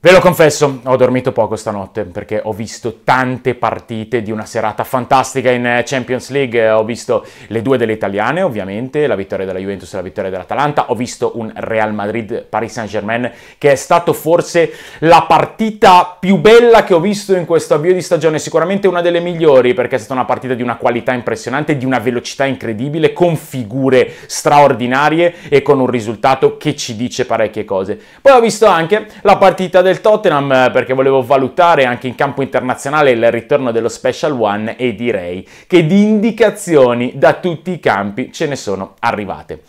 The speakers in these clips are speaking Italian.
Ve lo confesso, ho dormito poco stanotte perché ho visto tante partite di una serata fantastica in eh, Champions League. Ho visto le due delle italiane, ovviamente, la vittoria della Juventus e la vittoria dell'Atalanta. Ho visto un Real Madrid-Paris Saint-Germain che è stato forse la partita più bella che ho visto in questo avvio di stagione. Sicuramente una delle migliori perché è stata una partita di una qualità impressionante, di una velocità incredibile, con figure straordinarie e con un risultato che ci dice parecchie cose. Poi ho visto anche la partita del del Tottenham eh, perché volevo valutare anche in campo internazionale il ritorno dello Special One e direi che di indicazioni da tutti i campi ce ne sono arrivate.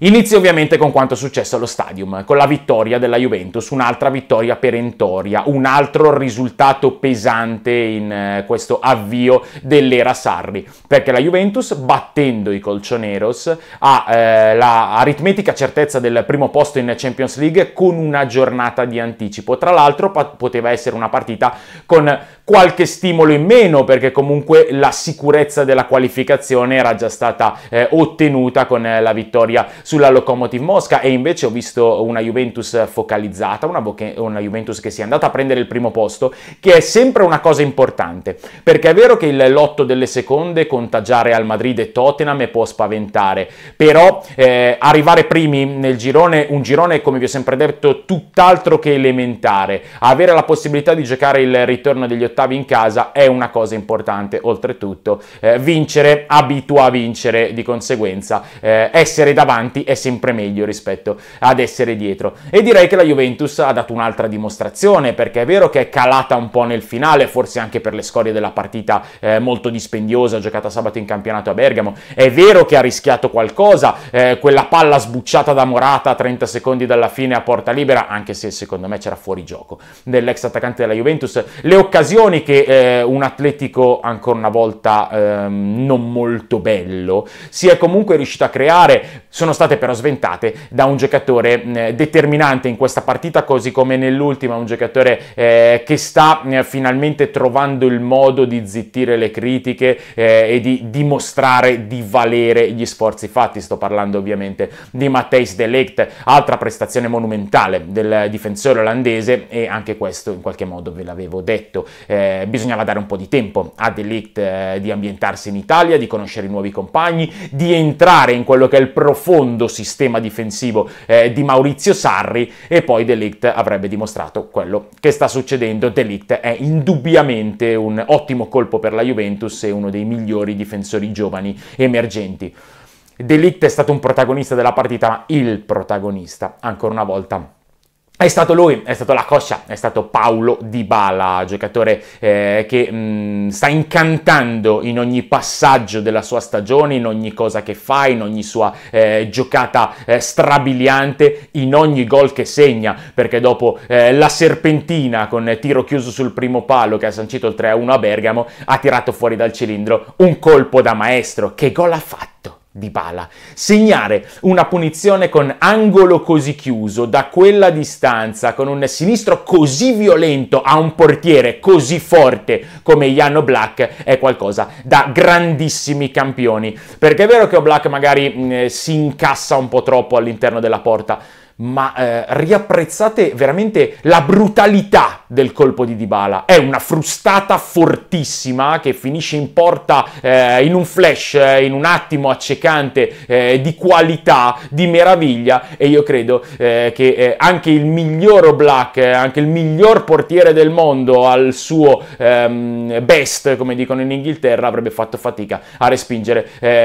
Inizio ovviamente con quanto è successo allo stadium, con la vittoria della Juventus, un'altra vittoria perentoria, un altro risultato pesante in eh, questo avvio dell'era Sarri, perché la Juventus battendo i colcioneros ha eh, la certezza del primo posto in Champions League con una giornata di anticipo. Tra l'altro poteva essere una partita con qualche stimolo in meno perché comunque la sicurezza della qualificazione era già stata eh, ottenuta con eh, la vittoria sulla Lokomotiv Mosca e invece ho visto una Juventus focalizzata, una, una Juventus che si è andata a prendere il primo posto, che è sempre una cosa importante, perché è vero che il lotto delle seconde conta già Real Madrid e Tottenham e può spaventare, però eh, arrivare primi nel girone, un girone come vi ho sempre detto tutt'altro che elementare, avere la possibilità di giocare il ritorno degli ottavi in casa è una cosa importante, oltretutto eh, vincere abitua a vincere, di conseguenza eh, essere davanti avanti è sempre meglio rispetto ad essere dietro. E direi che la Juventus ha dato un'altra dimostrazione, perché è vero che è calata un po' nel finale, forse anche per le scorie della partita eh, molto dispendiosa giocata sabato in campionato a Bergamo. È vero che ha rischiato qualcosa, eh, quella palla sbucciata da Morata a 30 secondi dalla fine a porta libera, anche se secondo me c'era fuori gioco dell'ex attaccante della Juventus. Le occasioni che eh, un atletico ancora una volta ehm, non molto bello si è comunque riuscito a creare sono state state però sventate da un giocatore determinante in questa partita, così come nell'ultima, un giocatore eh, che sta eh, finalmente trovando il modo di zittire le critiche eh, e di dimostrare di valere gli sforzi fatti. Sto parlando ovviamente di Matteis De altra prestazione monumentale del difensore olandese e anche questo in qualche modo ve l'avevo detto. Eh, bisognava dare un po' di tempo a De Ligt eh, di ambientarsi in Italia, di conoscere i nuovi compagni, di entrare in quello che è il profondo secondo sistema difensivo eh, di Maurizio Sarri e poi Delict avrebbe dimostrato quello che sta succedendo. Delict è indubbiamente un ottimo colpo per la Juventus e uno dei migliori difensori giovani emergenti. Delict è stato un protagonista della partita, ma il protagonista, ancora una volta, è stato lui, è stato la coscia, è stato Paolo Di Bala, giocatore eh, che mh, mm, sta incantando in ogni passaggio della sua stagione, in ogni cosa che fa, in ogni sua eh, giocata eh, strabiliante, in ogni gol che segna, perché dopo eh, la serpentina con tiro chiuso sul primo palo che ha sancito il 3-1 a Bergamo, ha tirato fuori dal cilindro un colpo da maestro. Che gol ha fatto? di pala. Segnare una punizione con angolo così chiuso, da quella distanza, con un sinistro così violento a un portiere così forte come Jan Black è qualcosa da grandissimi campioni. Perché è vero che Black magari eh, si incassa un po' troppo all'interno della porta, ma eh, riapprezzate veramente la brutalità del colpo di Dybala. È una frustata fortissima che finisce in porta eh, in un flash, eh, in un attimo accecante eh, di qualità, di meraviglia e io credo eh, che eh, anche il miglior Black, anche il miglior portiere del mondo al suo ehm, best, come dicono in Inghilterra, avrebbe fatto fatica a respingere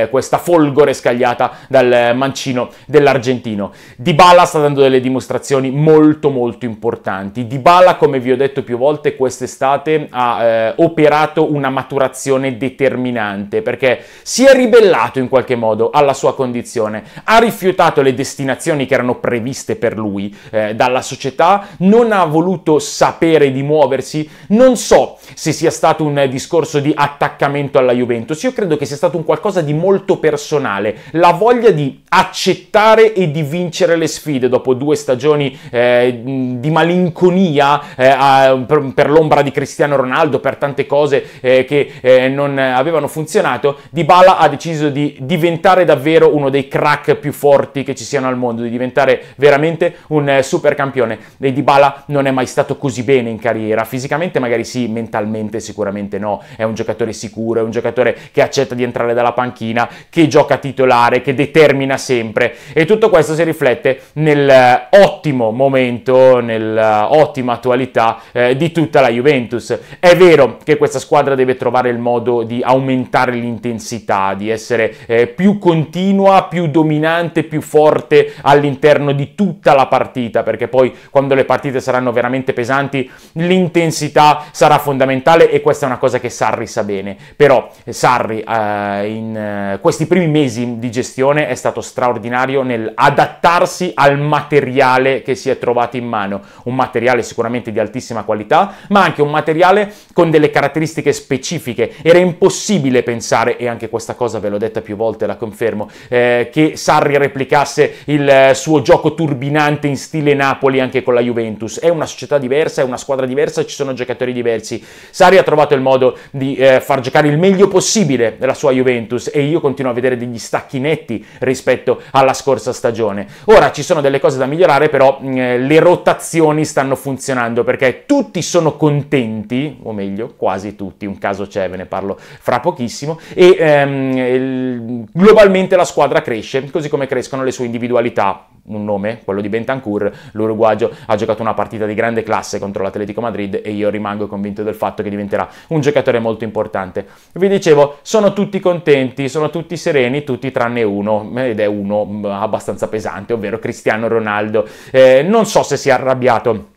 questa folgore scagliata dal mancino dell'argentino. Dybala sta dando delle dimostrazioni molto molto importanti. Dybala, come vi ho detto più volte, quest'estate ha eh, operato una maturazione determinante perché si è ribellato in qualche modo alla sua condizione, ha rifiutato le destinazioni che erano previste per lui eh, dalla società, non ha voluto sapere di muoversi, non so se sia stato un discorso di attaccamento alla Juventus, io credo che sia stato un qualcosa di molto personale, la voglia di accettare e di vincere le sfide dopo due stagioni eh, di malinconia eh, a, per, per, l'ombra di Cristiano Ronaldo, per tante cose eh, che eh, non avevano funzionato, Dybala ha deciso di diventare davvero uno dei crack più forti che ci siano al mondo, di diventare veramente un super campione. E Dybala non è mai stato così bene in carriera, fisicamente magari sì, mentalmente sicuramente no, è un giocatore sicuro, è un giocatore che accetta di entrare dalla panchina, che gioca titolare, che determina sempre e tutto questo si riflette nel nel eh, ottimo momento, nell'ottima eh, attualità eh, di tutta la Juventus. È vero che questa squadra deve trovare il modo di aumentare l'intensità, di essere eh, più continua, più dominante, più forte all'interno di tutta la partita, perché poi quando le partite saranno veramente pesanti l'intensità sarà fondamentale e questa è una cosa che Sarri sa bene. Però eh, Sarri eh, in questi primi mesi di gestione è stato straordinario nell'adattarsi al materiale che si è trovato in mano, un materiale sicuramente di altissima qualità, ma anche un materiale con delle caratteristiche specifiche. Era impossibile pensare, e anche questa cosa ve l'ho detta più volte, la confermo, eh, che Sarri replicasse il eh, suo gioco turbinante in stile Napoli anche con la Juventus. È una società diversa, è una squadra diversa, ci sono giocatori diversi. Sarri ha trovato il modo di eh, far giocare il meglio possibile la sua Juventus e io continuo a vedere degli stacchi netti rispetto alla scorsa stagione. Ora ci sono delle cose da migliorare, però mm, eh, le rotazioni stanno funzionando perché tutti sono contenti, o meglio, quasi tutti, un caso c'è, ve ne parlo fra pochissimo, e ehm, il, globalmente la squadra cresce, così come crescono le sue individualità un nome, quello di Bentancur, l'uruguagio ha giocato una partita di grande classe contro l'Atletico Madrid e io rimango convinto del fatto che diventerà un giocatore molto importante. Vi dicevo, sono tutti contenti, sono tutti sereni, tutti tranne uno, ed è uno mm, abbastanza pesante, ovvero Cristiano Ronaldo. Eh, non so se si è arrabbiato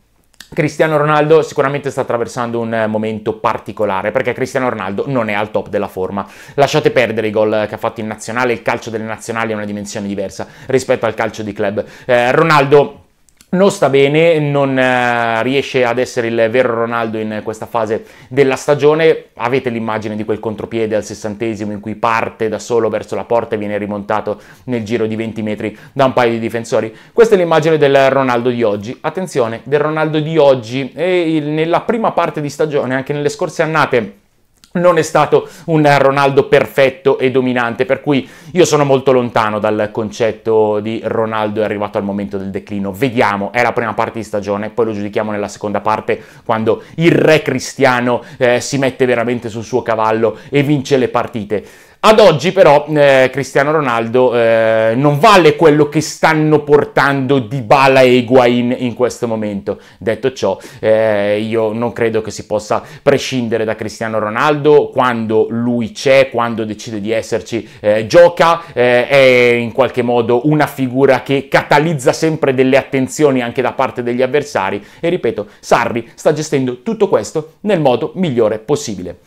Cristiano Ronaldo sicuramente sta attraversando un eh, momento particolare perché Cristiano Ronaldo non è al top della forma. Lasciate perdere i gol eh, che ha fatto in nazionale, il calcio delle nazionali è una dimensione diversa rispetto al calcio di club. Eh, Ronaldo non sta bene, non eh, riesce ad essere il vero Ronaldo in questa fase della stagione. Avete l'immagine di quel contropiede al sessantesimo in cui parte da solo verso la porta e viene rimontato nel giro di 20 metri da un paio di difensori. Questa è l'immagine del Ronaldo di oggi. Attenzione, del Ronaldo di oggi e nella prima parte di stagione, anche nelle scorse annate non è stato un Ronaldo perfetto e dominante, per cui io sono molto lontano dal concetto di Ronaldo è arrivato al momento del declino. Vediamo, è la prima parte di stagione, poi lo giudichiamo nella seconda parte quando il re cristiano eh, si mette veramente sul suo cavallo e vince le partite. Ad oggi però eh, Cristiano Ronaldo eh, non vale quello che stanno portando Dybala e Higuain in questo momento. Detto ciò, eh, io non credo che si possa prescindere da Cristiano Ronaldo quando lui c'è, quando decide di esserci, eh, gioca, eh, è in qualche modo una figura che catalizza sempre delle attenzioni anche da parte degli avversari e ripeto, Sarri sta gestendo tutto questo nel modo migliore possibile.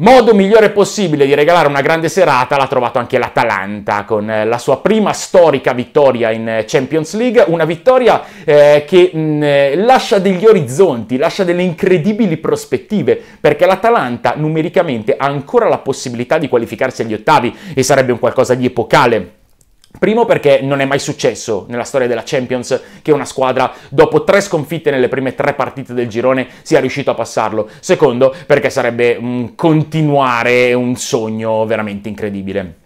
Modo migliore possibile di regalare una grande serata l'ha trovato anche l'Atalanta con eh, la sua prima storica vittoria in eh, Champions League, una vittoria eh, che mh, mm, eh, lascia degli orizzonti, lascia delle incredibili prospettive, perché l'Atalanta numericamente ha ancora la possibilità di qualificarsi agli ottavi e sarebbe un qualcosa di epocale Primo perché non è mai successo nella storia della Champions che una squadra dopo tre sconfitte nelle prime tre partite del girone sia riuscita a passarlo. Secondo perché sarebbe un continuare un sogno veramente incredibile.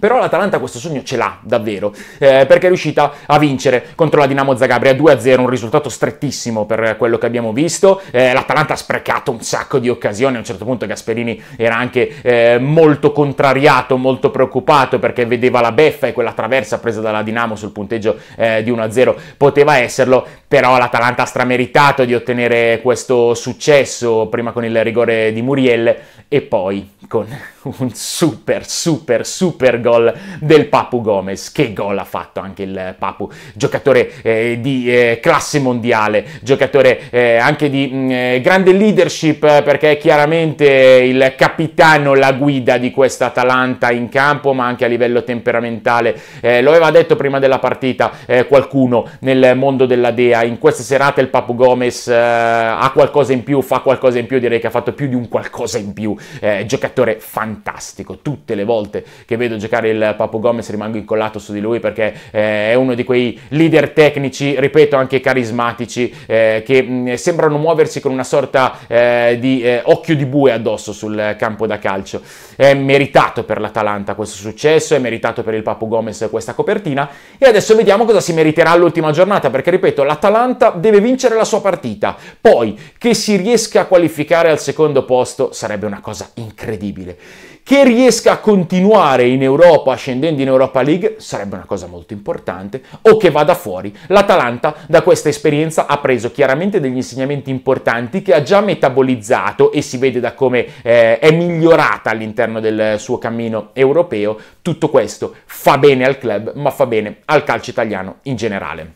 Però l'Atalanta questo sogno ce l'ha davvero, eh, perché è riuscita a vincere contro la Dinamo Zagabria 2-0, un risultato strettissimo per quello che abbiamo visto. Eh, L'Atalanta ha sprecato un sacco di occasioni, a un certo punto Gasperini era anche eh, molto contrariato, molto preoccupato perché vedeva la beffa e quella traversa presa dalla Dinamo sul punteggio eh, di 1-0 poteva esserlo, però l'Atalanta ha strameritato di ottenere questo successo, prima con il rigore di Muriel e poi con un super, super, super gol gol del Papu Gomez. Che gol ha fatto anche il Papu, giocatore eh, di eh, classe mondiale, giocatore eh, anche di mh, mm, eh, grande leadership eh, perché è chiaramente il capitano, la guida di questa Atalanta in campo, ma anche a livello temperamentale. Eh, lo aveva detto prima della partita qualcuno nel mondo della Dea, in questa serata il Papu Gomez ha qualcosa in più, fa qualcosa in più, direi che ha fatto più di un qualcosa in più. giocatore fantastico, tutte le volte che vedo giocare toccare il Papu Gomez rimango incollato su di lui perché eh, è uno di quei leader tecnici, ripeto anche carismatici, eh, che mh, mm, sembrano muoversi con una sorta eh, di eh, occhio di bue addosso sul campo da calcio. È meritato per l'Atalanta questo successo, è meritato per il Papu Gomez questa copertina e adesso vediamo cosa si meriterà all'ultima giornata perché ripeto l'Atalanta deve vincere la sua partita, poi che si riesca a qualificare al secondo posto sarebbe una cosa incredibile. Che riesca a continuare in Europa scendendo in Europa League sarebbe una cosa molto importante, o che vada fuori. L'Atalanta da questa esperienza ha preso chiaramente degli insegnamenti importanti che ha già metabolizzato e si vede da come eh, è migliorata all'interno del suo cammino europeo. Tutto questo fa bene al club, ma fa bene al calcio italiano in generale.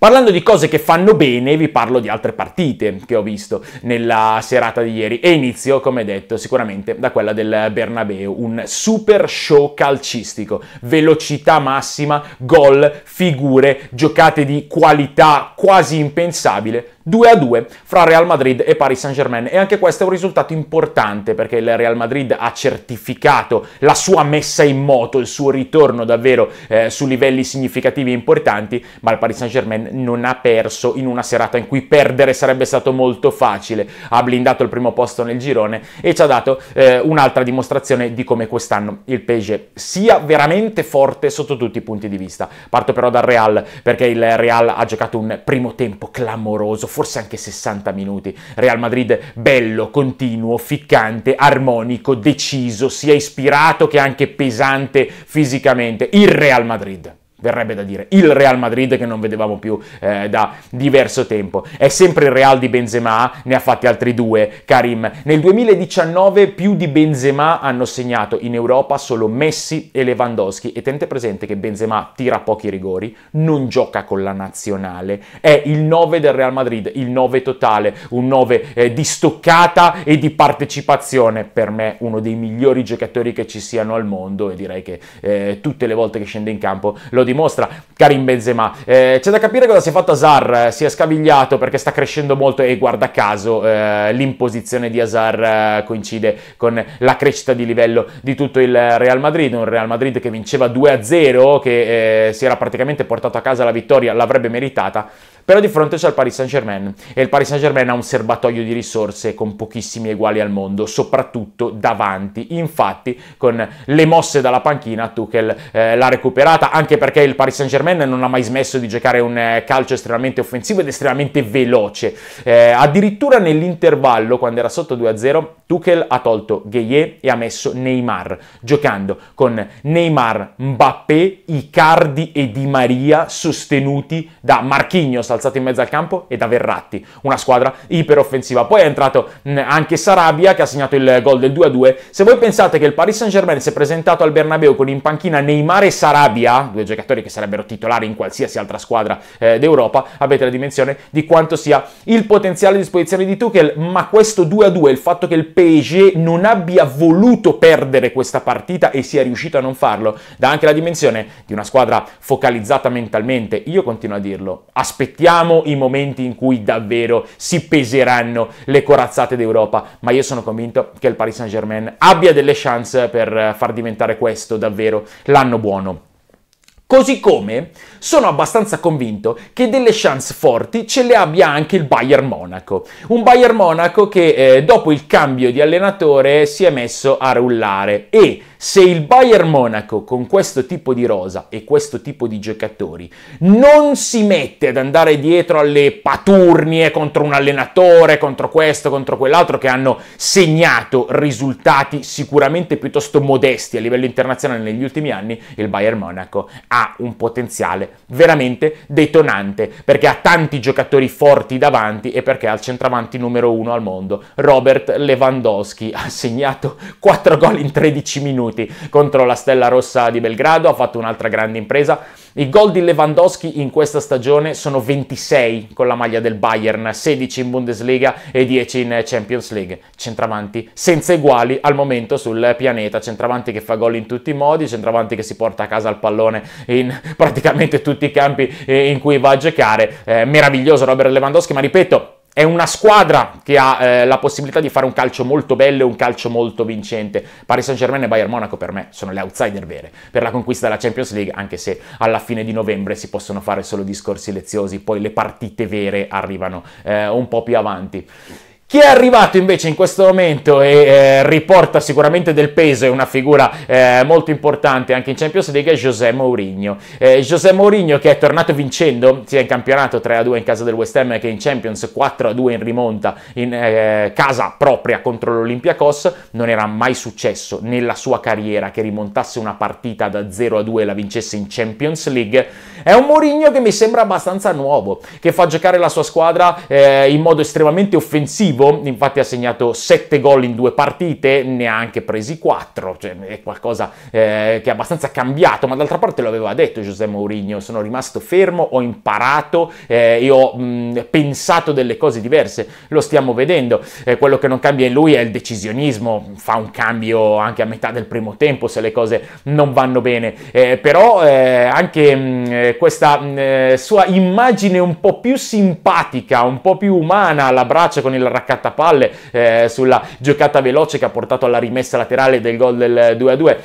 Parlando di cose che fanno bene, vi parlo di altre partite che ho visto nella serata di ieri e inizio, come detto, sicuramente da quella del Bernabeu, un super show calcistico, velocità massima, gol, figure, giocate di qualità quasi impensabile 2-2 a fra Real Madrid e Paris Saint-Germain e anche questo è un risultato importante perché il Real Madrid ha certificato la sua messa in moto, il suo ritorno davvero eh, su livelli significativi e importanti, ma il Paris Saint-Germain non ha perso in una serata in cui perdere sarebbe stato molto facile, ha blindato il primo posto nel girone e ci ha dato eh, un'altra dimostrazione di come quest'anno il PSG sia veramente forte sotto tutti i punti di vista. Parto però dal Real perché il Real ha giocato un primo tempo clamoroso forse anche 60 minuti. Real Madrid bello, continuo, ficcante, armonico, deciso, sia ispirato che anche pesante fisicamente. Il Real Madrid verrebbe da dire, il Real Madrid che non vedevamo più eh, da diverso tempo. È sempre il Real di Benzema, ne ha fatti altri due, Karim. Nel 2019 più di Benzema hanno segnato in Europa solo Messi e Lewandowski e tenete presente che Benzema tira pochi rigori, non gioca con la nazionale, è il 9 del Real Madrid, il 9 totale, un 9 eh, di stoccata e di partecipazione, per me uno dei migliori giocatori che ci siano al mondo e direi che eh, tutte le volte che scende in campo lo dimostra Karim Benzema. Eh, c'è da capire cosa si è fatto a Hazard, eh, si è scavigliato perché sta crescendo molto e guarda caso eh, l'imposizione di Hazard eh, coincide con la crescita di livello di tutto il Real Madrid, un Real Madrid che vinceva 2-0, che eh, si era praticamente portato a casa la vittoria, l'avrebbe meritata, però di fronte c'è il Paris Saint-Germain e il Paris Saint-Germain ha un serbatoio di risorse con pochissimi eguali al mondo, soprattutto davanti. Infatti, con le mosse dalla panchina, Tuchel eh, l'ha recuperata, anche perché il Paris Saint-Germain non ha mai smesso di giocare un eh, calcio estremamente offensivo ed estremamente veloce. Eh, addirittura nell'intervallo, quando era sotto 2-0, Tuchel ha tolto Gueye e ha messo Neymar, giocando con Neymar, Mbappé, Icardi e Di Maria sostenuti da Marchignos al alzato in mezzo al campo e da Verratti, una squadra iperoffensiva. Poi è entrato mm, anche Sarabia che ha segnato il gol del 2-2. Se voi pensate che il Paris Saint-Germain si è presentato al Bernabeu con in panchina Neymar e Sarabia, due giocatori che sarebbero titolari in qualsiasi altra squadra eh, d'Europa, avete la dimensione di quanto sia il potenziale a disposizione di Tuchel, ma questo 2-2, il fatto che il PSG non abbia voluto perdere questa partita e sia riuscito a non farlo, dà anche la dimensione di una squadra focalizzata mentalmente. Io continuo a dirlo, aspettiamo aspettiamo i momenti in cui davvero si peseranno le corazzate d'Europa, ma io sono convinto che il Paris Saint-Germain abbia delle chance per eh, far diventare questo davvero l'anno buono Così come sono abbastanza convinto che delle chance forti ce le abbia anche il Bayern Monaco. Un Bayern Monaco che eh, dopo il cambio di allenatore si è messo a rullare e se il Bayern Monaco con questo tipo di rosa e questo tipo di giocatori non si mette ad andare dietro alle paturnie contro un allenatore, contro questo, contro quell'altro che hanno segnato risultati sicuramente piuttosto modesti a livello internazionale negli ultimi anni, il Bayern Monaco ha un potenziale veramente detonante, perché ha tanti giocatori forti davanti e perché è al centravanti numero uno al mondo. Robert Lewandowski ha segnato 4 gol in 13 minuti contro la Stella Rossa di Belgrado, ha fatto un'altra grande impresa, i gol di Lewandowski in questa stagione sono 26 con la maglia del Bayern, 16 in Bundesliga e 10 in Champions League. Centravanti senza eguali al momento sul pianeta, centravanti che fa gol in tutti i modi, centravanti che si porta a casa il pallone in praticamente tutti i campi eh, in cui va a giocare. Eh, meraviglioso Robert Lewandowski, ma ripeto, è una squadra che ha eh, la possibilità di fare un calcio molto bello e un calcio molto vincente. Paris Saint-Germain e Bayern Monaco per me sono le outsider vere per la conquista della Champions League, anche se alla fine di novembre si possono fare solo discorsi leziosi, poi le partite vere arrivano eh, un po' più avanti. Chi è arrivato invece in questo momento e eh, riporta sicuramente del peso, è una figura eh, molto importante anche in Champions League, è José Mourinho. Eh, José Mourinho che è tornato vincendo sia in campionato 3-2 in casa del West Ham che in Champions 4-2 in rimonta in eh, casa propria contro l'Olympiacos. Non era mai successo nella sua carriera che rimontasse una partita da 0-2 e la vincesse in Champions League. È un Mourinho che mi sembra abbastanza nuovo, che fa giocare la sua squadra eh, in modo estremamente offensivo decisivo, infatti ha segnato 7 gol in due partite, ne ha anche presi 4, cioè è qualcosa eh, che è abbastanza cambiato, ma d'altra parte lo aveva detto Giuseppe Mourinho, sono rimasto fermo, ho imparato eh, e ho mh, mm, pensato delle cose diverse, lo stiamo vedendo, eh, quello che non cambia in lui è il decisionismo, fa un cambio anche a metà del primo tempo se le cose non vanno bene, eh, però eh, anche mh, mm, questa mh, mm, eh, sua immagine un po' più simpatica, un po' più umana, la braccia con il racconto, raccattapalle, eh, sulla giocata veloce che ha portato alla rimessa laterale del gol del 2-2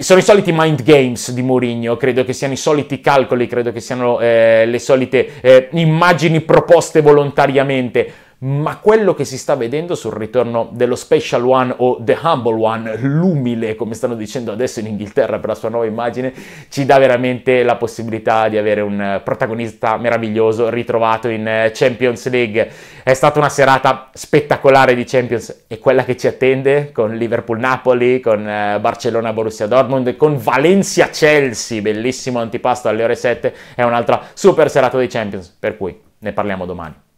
sono i soliti mind games di Mourinho, credo che siano i soliti calcoli, credo che siano eh, le solite eh, immagini proposte volontariamente ma quello che si sta vedendo sul ritorno dello Special One o The Humble One, l'umile come stanno dicendo adesso in Inghilterra per la sua nuova immagine, ci dà veramente la possibilità di avere un protagonista meraviglioso ritrovato in eh, Champions League. È stata una serata spettacolare di Champions e quella che ci attende con Liverpool-Napoli, con eh, Barcellona-Borussia Dortmund, con Valencia-Chelsea, bellissimo antipasto alle ore 7, è un'altra super serata di Champions, per cui ne parliamo domani.